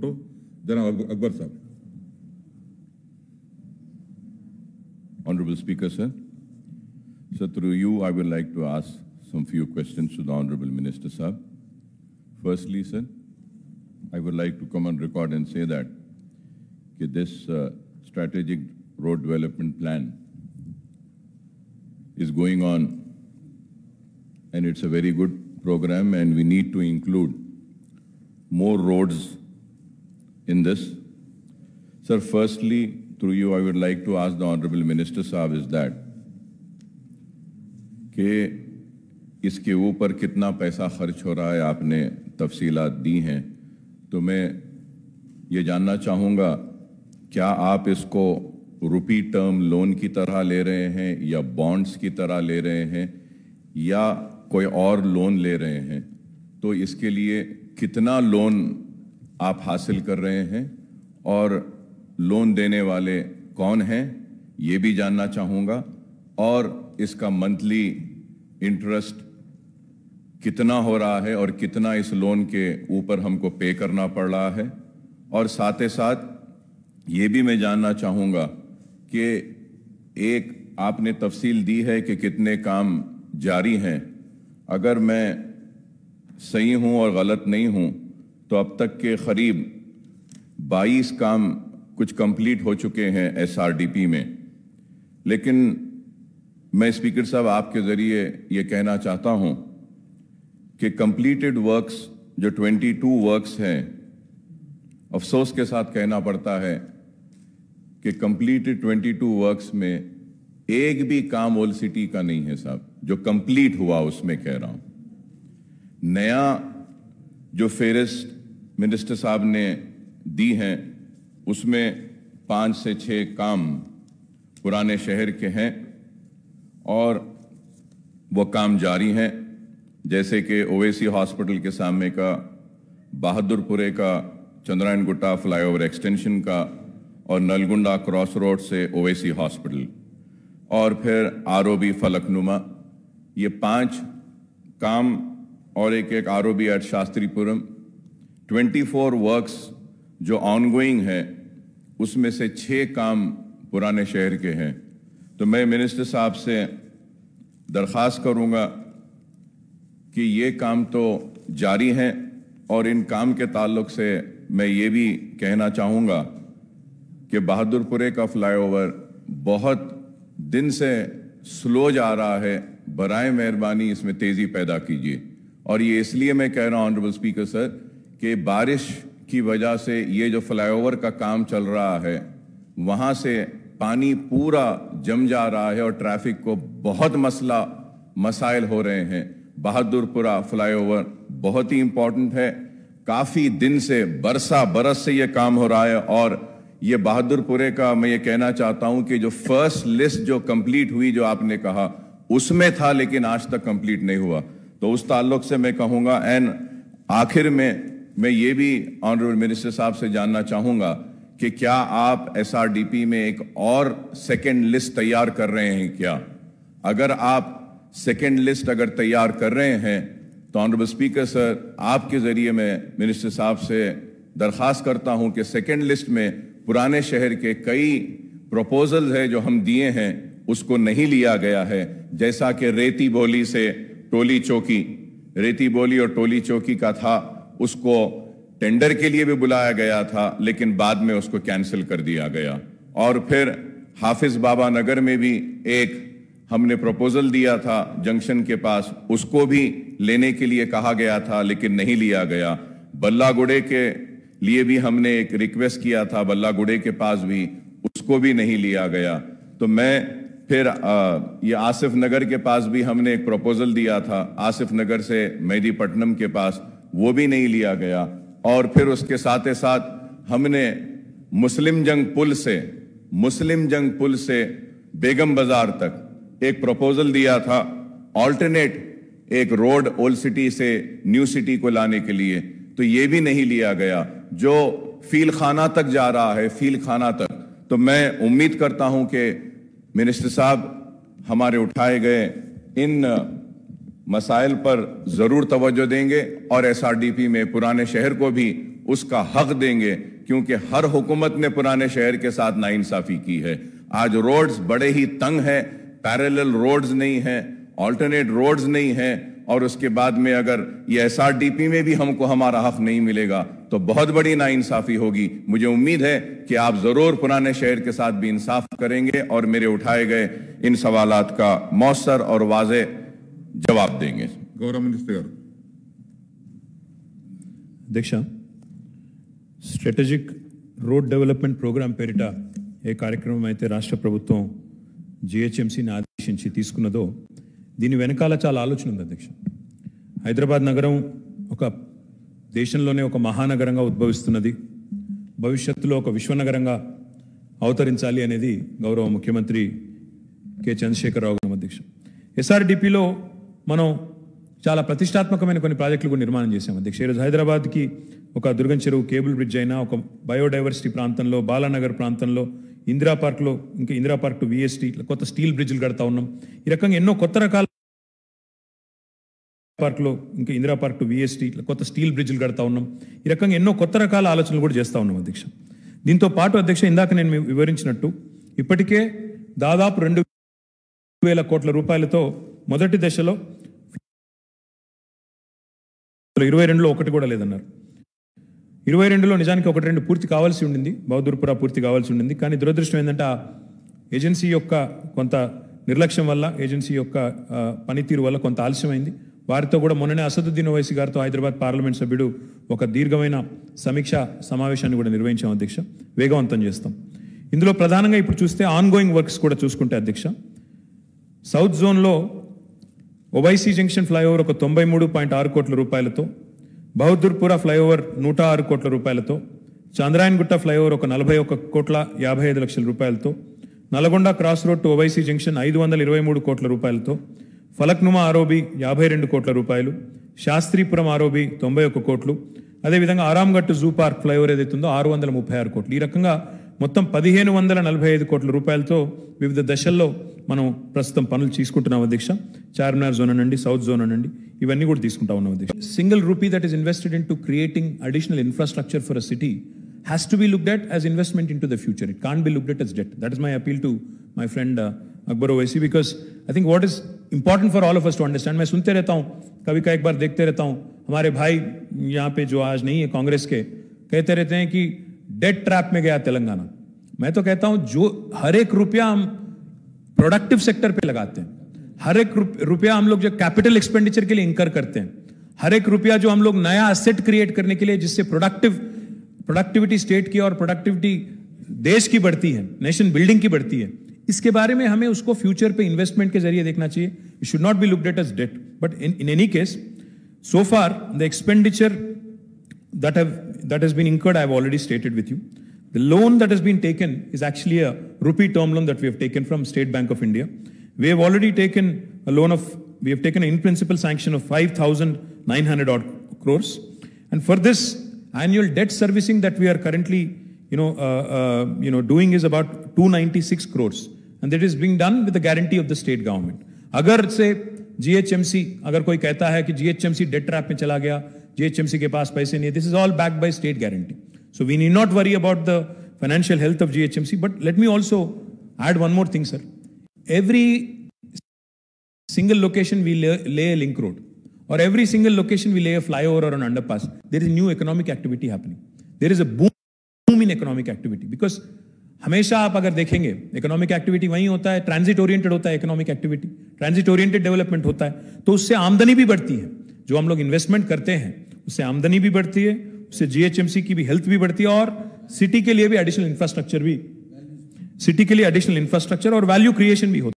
Janaab Akbar sir. Honorable Speaker, sir. So through you, I would like to ask some few questions to the Honorable Minister, sir. Firstly, sir, I would like to come on record and say that this uh, strategic road development plan is going on and it's a very good program and we need to include more roads in this. Sir, firstly, through you, I would like to ask the Honorable Minister साहब is that के इसके ऊपर कितना पैसा खर्च हो रहा है आपने तफसीलात दी हैं तो मैं ये जानना चाहूँगा क्या आप इसको रुपी टर्म लोन की तरह ले रहे हैं या बॉन्ड्स की तरह ले रहे हैं या कोई और लोन ले रहे हैं तो इसके लिए कितना लोन आप हासिल कर रहे हैं और लोन देने वाले कौन हैं ये भी जानना चाहूँगा और इसका मंथली इंटरेस्ट कितना हो रहा है और कितना इस लोन के ऊपर हमको पे करना पड़ रहा है और साथ ही साथ ये भी मैं जानना चाहूँगा कि एक आपने तफसील दी है कि कितने काम जारी हैं अगर मैं सही हूँ और गलत नहीं हूँ तो अब तक के करीब 22 काम कुछ कंप्लीट हो चुके हैं एसआरडीपी में लेकिन मैं स्पीकर साहब आपके ज़रिए ये कहना चाहता हूँ कि कंप्लीटेड वर्क्स जो 22 वर्क्स हैं अफसोस के साथ कहना पड़ता है कि कंप्लीटेड 22 वर्क्स में एक भी काम ओल्ड सिटी का नहीं है साहब जो कंप्लीट हुआ उसमें कह रहा हूं नया जो फेरिस्ट मिनिस्टर साहब ने दी हैं उसमें पाँच से छः काम पुराने शहर के हैं और वो काम जारी हैं जैसे कि ओवैसी हॉस्पिटल के सामने का बहादुरपुरे का चंद्रायन गुट्टा फ्लाईओवर एक्सटेंशन का और नलगुंडा क्रॉस रोड से ओवैसी हॉस्पिटल और फिर आर ओ बी फलकनुमा ये पांच काम और एक एक R O B at Shastripuram 24 works जो ऑनगोइंग है उसमें से छः काम पुराने शहर के हैं तो मैं मिनिस्टर साहब से दरख्वास्त करूंगा कि ये काम तो जारी हैं और इन काम के ताल्लुक से मैं ये भी कहना चाहूँगा कि बहादुरपुरे का फ्लाईओवर बहुत दिन से स्लो जा रहा है बरए मेहरबानी इसमें तेज़ी पैदा कीजिए और ये इसलिए मैं कह रहा हूँ ऑनरेबल स्पीकर सर कि बारिश की वजह से ये जो फ्लाईओवर का काम चल रहा है वहाँ से पानी पूरा जम जा रहा है और ट्रैफिक को बहुत मसला मसाइल हो रहे हैं बहादुरपुरा फ्लाईओवर बहुत ही इम्पोर्टेंट है काफ़ी दिन से बरसा बरस से ये काम हो रहा है और ये बहादुरपुरे का मैं ये कहना चाहता हूँ कि जो फर्स्ट लिस्ट जो कंप्लीट हुई जो आपने कहा उसमें था लेकिन आज तक कंप्लीट नहीं हुआ तो उस ताल्लुक से मैं कहूँगा एंड आखिर में मैं ये भी ऑनरेबल मिनिस्टर साहब से जानना चाहूंगा कि क्या आप एसआरडीपी में एक और सेकेंड लिस्ट तैयार कर रहे हैं क्या अगर आप सेकेंड लिस्ट अगर तैयार कर रहे हैं तो ऑनरेबल स्पीकर सर आपके ज़रिए मैं मिनिस्टर साहब से दरख्वास्त करता हूं कि सेकेंड लिस्ट में पुराने शहर के कई प्रपोजल्स हैं जो हम दिए हैं उसको नहीं लिया गया है जैसा कि रेती बोली से टोली चौकी रेती बोली और टोली चौकी का था उसको टेंडर के लिए भी बुलाया गया था लेकिन बाद में उसको कैंसिल कर दिया गया और फिर हाफिज बाबा नगर में भी एक हमने प्रपोजल दिया था जंक्शन के पास उसको भी लेने के लिए कहा गया था लेकिन नहीं लिया गया बल्लागुड़े के लिए भी हमने एक रिक्वेस्ट किया था बल्लागुड़े के पास भी उसको भी नहीं लिया गया तो मैं फिर आ, ये आसिफ नगर के पास भी हमने एक प्रपोजल दिया था आसिफ नगर से मेहदीपट्टनम के पास वो भी नहीं लिया गया और फिर उसके साथ ही साथ हमने मुस्लिम जंग पुल से मुस्लिम जंग पुल से बेगम बाजार तक एक प्रपोजल दिया था ऑल्टरनेट एक रोड ओल्ड सिटी से न्यू सिटी को लाने के लिए तो ये भी नहीं लिया गया जो फील खाना तक जा रहा है फील खाना तक तो मैं उम्मीद करता हूं कि मिनिस्टर साहब हमारे उठाए गए इन मसाइल पर ज़रूर तोज्जो देंगे और एस आर डी पी में पुराने शहर को भी उसका हक देंगे क्योंकि हर हुकूमत ने पुराने शहर के साथ नाइंसाफ़ी की है आज रोड्स बड़े ही तंग हैं पैरेलल रोड्स नहीं हैं ऑल्टरनेट रोड्स नहीं हैं और उसके बाद में अगर ये एस आर डी पी में भी हमको हमारा हक नहीं मिलेगा तो बहुत बड़ी नाइंसाफ़ी होगी मुझे उम्मीद है कि आप ज़रूर पुराने शहर के साथ भी इंसाफ करेंगे और मेरे उठाए गए इन सवालत का मौसर और वाज జవాబు దేంగే గౌరవ మినిస్టర్ గారు అధ్యక్ష స్ట్రాటజిక్ రోడ్ డెవలప్మెంట్ ప్రోగ్రాం పేరిట ఏ కార్యక్రమం అయితే రాష్ట్ర ప్రభుత్వం జిహెచ్ఎంసీని ఆదేశించి తీసుకున్నదో దీని వెనకాల చాలా ఆలోచన ఉంది అధ్యక్ష హైదరాబాద్ నగరం ఒక దేశంలోనే ఒక మహానగరంగా ఉద్భవిస్తున్నది భవిష్యత్తులో ఒక విశ్వనగరంగా అవతరించాలి అనేది గౌరవ ముఖ్యమంత్రి కె చంద్రశేఖరరావు గారు అధ్యక్ష ఎస్ఆర్డిపిలో మనం చాలా ప్రతిష్టాత్మకమైన కొన్ని ప్రాజెక్టులు కూడా నిర్మాణం చేశాం అధ్యక్ష ఈరోజు హైదరాబాద్కి ఒక దుర్గం చెరువు కేబుల్ బ్రిడ్జ్ అయినా ఒక బయోడైవర్సిటీ ప్రాంతంలో బాలానగర్ ప్రాంతంలో ఇందిరా పార్క్లో ఇంకా ఇందిరా పార్క్ టు విఎస్టీ కొత్త స్టీల్ బ్రిడ్జ్లు కడతా ఉన్నాం ఈ రకంగా ఎన్నో కొత్త రకాల పార్క్లో ఇంకా ఇందిరా పార్క్ టు విఎస్టీ కొత్త స్టీల్ బ్రిడ్జ్లు కడతా ఉన్నాం ఈ రకంగా ఎన్నో కొత్త రకాల ఆలోచనలు కూడా చేస్తూ ఉన్నాం అధ్యక్ష దీంతో పాటు అధ్యక్ష ఇందాక నేను వివరించినట్టు ఇప్పటికే దాదాపు రెండు వేల కోట్ల రూపాయలతో మొదటి దశలో అందులో ఇరవై రెండులో ఒకటి కూడా లేదన్నారు ఇరవై రెండులో నిజానికి ఒకటి రెండు పూర్తి కావాల్సి ఉండింది బహదూర్పురా పూర్తి కావాల్సి ఉండింది కానీ దురదృష్టం ఏంటంటే ఆ ఏజెన్సీ యొక్క కొంత నిర్లక్ష్యం వల్ల ఏజెన్సీ యొక్క పనితీరు వల్ల కొంత ఆలస్యమైంది వారితో కూడా మొన్ననే అసదుద్దీన్ ఓవైసీ గారితో హైదరాబాద్ పార్లమెంట్ సభ్యుడు ఒక దీర్ఘమైన సమీక్షా సమావేశాన్ని కూడా నిర్వహించాం అధ్యక్ష వేగవంతం చేస్తాం ఇందులో ప్రధానంగా ఇప్పుడు చూస్తే ఆన్గోయింగ్ వర్క్స్ కూడా చూసుకుంటే అధ్యక్ష సౌత్ జోన్లో ఓవైసీ జంక్షన్ ఫ్లైఓవర్ ఒక తొంభై మూడు పాయింట్ ఆరు కోట్ల రూపాయలతో బహదూర్పుర ఫ్లైఓవర్ నూట ఆరు కోట్ల రూపాయలతో చంద్రాయన్గుట్ట ఫ్లైఓవర్ ఒక నలభై ఒక కోట్ల యాభై ఐదు లక్షల రూపాయలతో Nalgonda cross road to Owaisi junction ఐదు వందల ఇరవై మూడు కోట్ల రూపాయలతో ఫలక్నుమా ఆరోబి యాభై రెండు కోట్ల రూపాయలు శాస్త్రీపురం ఆరోబి తొంభై ఒక్క కోట్లు అదేవిధంగా ఆరాంగట్టు జూ పార్క్ ఫ్లైఓవర్ ఏదైతే ఉందో ఆరు వందల ముప్పై ఆరు కోట్లు ఈ రకంగా మొత్తం పదిహేను వందల నలభై ఐదు కోట్ల రూపాయలతో వివిధ దశల్లో మనం ప్రస్తుతం పనులు చేసుకుంటున్నాం అధ్యక్ష చార్మినార్ జోన్ నండి సౌత్ జోన్ నండి ఇవన్నీ కూడా చేసుకుంటూ ఉన్నాం అధ్యక్ష single rupee that is invested into creating additional infrastructure for a city has to be looked at as investment into the future it can't be looked at as debt that is my appeal to my friend Akbar Owaisi because I think what is important for all of us to understand my सुनते रहता हूं कभी-कभी एक बार देखते रहता हूं हमारे भाई यहां पे जो आज नहीं है कांग्रेस के कहते रहते हैं कि डेट ट्रैप में गया तेलंगाना मैं तो कहता हूं जो हर एक रुपया प्रोडक्टिव सेक्टर पे लगाते हैं हर एक रुपया हम लोग जो कैपिटल एक्सपेंडिचर के लिए इंकर करते हैं हर एक रुपया जो हम लोग नया असेट क्रिएट करने के लिए जिससे प्रोडक्टिव प्रोडक्टिविटी स्टेट की और प्रोडक्टिविटी देश की बढ़ती है नेशन बिल्डिंग की बढ़ती है इसके बारे में हमें उसको फ्यूचर पे इन्वेस्टमेंट के जरिए देखना चाहिए you should not be looked at as debt but in in any case so far the expenditure that have that has been incurred i have already stated with you the loan that has been taken is actually a rupee term loan that we have taken from State Bank of India. We have already taken a loan of, we have taken an in-principle sanction of 5,900 odd crores. And for this annual debt servicing that we are currently, you know, uh, uh, you know, doing is about 296 crores. And that is being done with the guarantee of the state government. अगर say GHMC अगर कोई कहता है कि GHMC debt trap में चला गया GHMC के पास पैसे नहीं है this is all back by state guarantee so we need not financial health of GHMC. But let me also add one more thing, sir. Every single location we lay, lay a link road or every single location we lay a flyover or an underpass, there is new economic activity happening. There is a boom, boom in economic activity because हमेशा आप अगर देखेंगे economic activity वहीं होता है transit oriented होता है economic activity transit oriented development होता है तो उससे आमदनी भी बढ़ती है जो हम लोग इन्वेस्टमेंट करते हैं उससे आमदनी भी बढ़ती है उससे जीएचएमसी की भी हेल्थ भी बढ़ती है और सिटी के लिए भी एडिशनल इंफ्रास्ट्रक्चर भी सिटी के लिए एडिशनल इंफ्रास्ट्रक्चर और वैल्यू क्रिएशन भी होता है